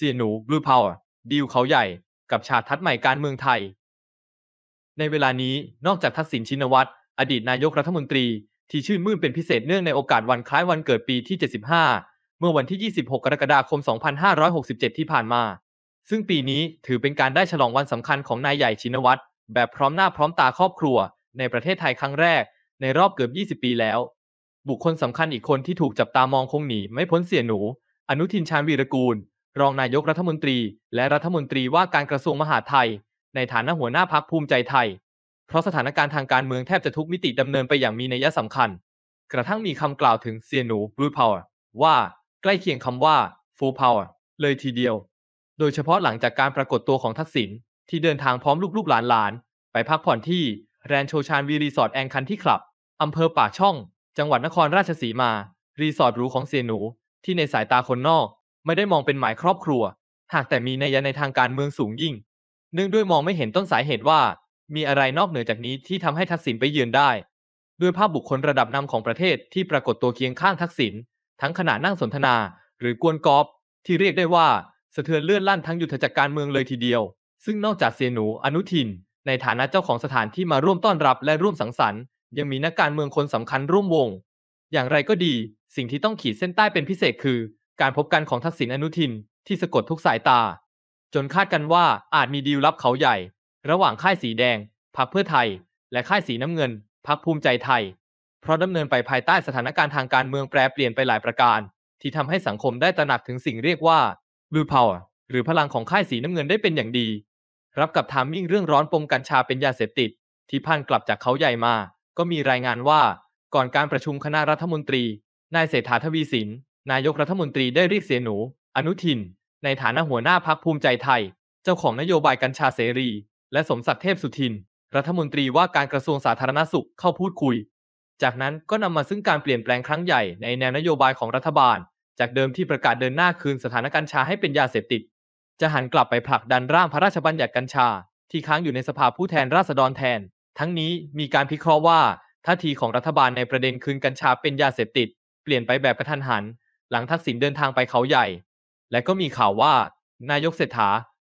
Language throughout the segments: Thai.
เสียหนูบลูพาวดีลเขาใหญ่กับฉากทัดใหม่การเมืองไทย ในเวลานี้นอกจากทักษิณชินวัตร อดีตนายกรัฐมนตรี ที่ชื่นมื่นเป็นพิเศษเนื่องในโอกาสวันคล้ายวันเกิดปีที่ 75 เมื่อวันที่ 26 กรกฎาคม 2567 ที่ผ่านมา ซึ่งปีนี้ถือเป็นการได้ฉลองวันสำคัญของนายใหญ่ชินวัตรแบบพร้อมหน้าพร้อมตาครอบครัว ในประเทศไทยครั้งแรก ในรอบเกือบ 20 ปีแล้ว บุคคลสำคัญอีกคนที่ถูกจับตามองคงหนีไม่พ้นเสียหนู อนุทินชาญวีรกูลรองนายกรัฐมนตรีและรัฐมนตรีว่าการกระทรวงมหาดไทย ในฐานะหัวหน้าพักภูมิใจไทย เพราะสถานการณ์ทางการเมืองแทบจะทุกมิติดำเนินไปอย่างมีนัยสำคัญ กระทั่งมีคำกล่าวถึงเซียนูบลูพาวว่าใกล้เคียงคำว่าฟูพาวเลยทีเดียว โดยเฉพาะหลังจากการปรากฏตัวของทักษิณที่เดินทางพร้อมลูกๆหลานๆไปพักผ่อนที่ แรนโชชานวีรีสอร์ทแองคันที่คลับอำเภอป่าช่อง จังหวัดนครราชสีมารีสอร์ทหรูของเซียนู ที่ในสายตาคนนอกไม่ได้มองเป็นหมายครอบครัว หากแต่มีนัยในทางการเมืองสูงยิ่ง เนื่องด้วยมองไม่เห็นต้นสายเหตุว่า มีอะไรนอกเหนือจากนี้ที่ทำให้ทักษิณไปเยือนได้ ด้วยภาพบุคคลระดับนำของประเทศที่ปรากฏตัวเคียงข้างทักษิณทั้งขณะนั่งสนทนา หรือกวนกอบที่เรียกได้ว่าสะเทือนเลื่อนลั่นทั้งยุทธจักรการเมืองเลยทีเดียว ซึ่งนอกจากเสียหนูอนุทินในฐานะเจ้าของสถานที่มาร่วมต้อนรับ และร่วมสังสรรค์ ยังมีนักการเมืองคนสำคัญร่วมวง อย่างไรก็ดีสิ่งที่ต้องขีดเส้นใต้เป็นพิเศษคือการพบกันของทักษิณอนุทิน ที่สะกดทุกสายตา จนคาดกันว่าอาจมีดีลลับเขาใหญ่ ระหว่างค่ายสีแดง พักเพื่อไทย และค่ายสีน้ำเงิน พักภูมิใจไทย เพราะดาเนินไปภายใต้สถานการณ์ทางการเมืองแปรเปลี่ยนไปหลายประการ ที่ทำให้สังคมได้ตระหนักถึงสิ่งเรียกว่า blue power หรือพลังของค่ายสีน้ำเงินได้เป็นอย่างดีรับกับทามมิ่งเรื่องร้อนปมกัญชาเป็นยาเสพติดที่พันกลับจากเขาใหญ่มา ก็มีรายงานว่าก่อนการประชุมคณะรัฐมนตรีนายเศรษฐาทวีสินนายกรัฐมนตรีได้เรียกเสียหนู อนุทิน ในฐานะหัวหน้าพักภูมิใจไทย เจ้าของนโยบายกัญชาเสรี และสมศักดิ์เทพสุทิน รัฐมนตรีว่าการกระทรวงสาธารณสุขเข้าพูดคุย จากนั้นก็นำมาซึ่งการเปลี่ยนแปลงครั้งใหญ่ในแนวนโยบายของรัฐบาล จากเดิมที่ประกาศเดินหน้าคืนสถานกัญชาให้เป็นยาเสพติด จะหันกลับไปผลักดันร่างพระราชบัญญัติกัญชาที่ค้างอยู่ในสภาผู้แทนราษฎรแทน ทั้งนี้มีการพิเคราะห์ว่าท่าทีของรัฐบาลในประเด็นคืนกัญชาเป็นยาเสพติด เปลี่ยนไปแบบกระทันหันหลังทักษิณเดินทางไปเขาใหญ่ และก็มีข่าวว่า นายกเศรษฐา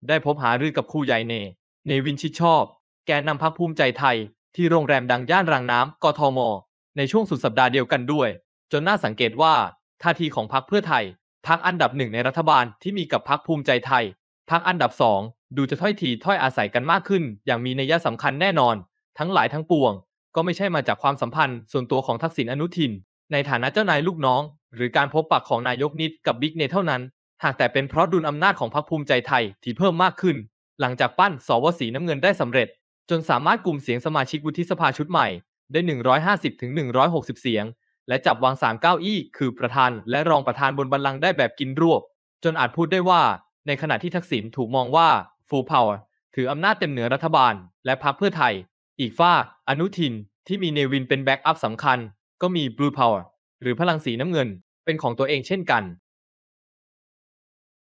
ได้พบหารือกับครูใหญ่เนเนวินชิดชอบ แกนนำพักภูมิใจไทย ที่โรงแรมดังย่านรังน้ำกทม ในช่วงสุดสัปดาห์เดียวกันด้วย จนน่าสังเกตว่าท่าทีของพักเพื่อไทย พักอันดับหนึ่งในรัฐบาลที่มีกับพักภูมิใจไทยพักอันดับสองดูจะถ้อยทีถ้อยอาศัยกันมากขึ้น อย่างมีนัยสำคัญแน่นอน ทั้งหลายทั้งปวง ก็ไม่ใช่มาจากความสัมพันธ์ ส่วนตัวของทักษิณอนุทิน ในฐานะเจ้านายลูกน้องหรือการพบปะของนายกนิดกับบิ๊กเนเท่านั้น หากแต่เป็นเพราะดุลอำนาจของพรรคภูมิใจไทยที่เพิ่มมากขึ้น หลังจากปั้นสวสีน้ำเงินได้สำเร็จ จนสามารถกลุ่มเสียงสมาชิกวุฒิสภาชุดใหม่ได้ 150ถึง160 เสียง และจับวางสามเก้าอี้คือประธานและรองประธานบนบัลลังก์ได้แบบกินรวบ จนอาจพูดได้ว่าในขณะที่ทักษิณถูกมองว่าฟูลพาวถืออำนาจเต็มเหนือรัฐบาล และพรรคเพื่อไทย อีกฝ้าอนุทิน ที่มีเนวินเป็นแบ็กอัพสำคัญก็มีบลูพาวหรือพลังสีน้ำเงินเป็นของตัวเองเช่นกัน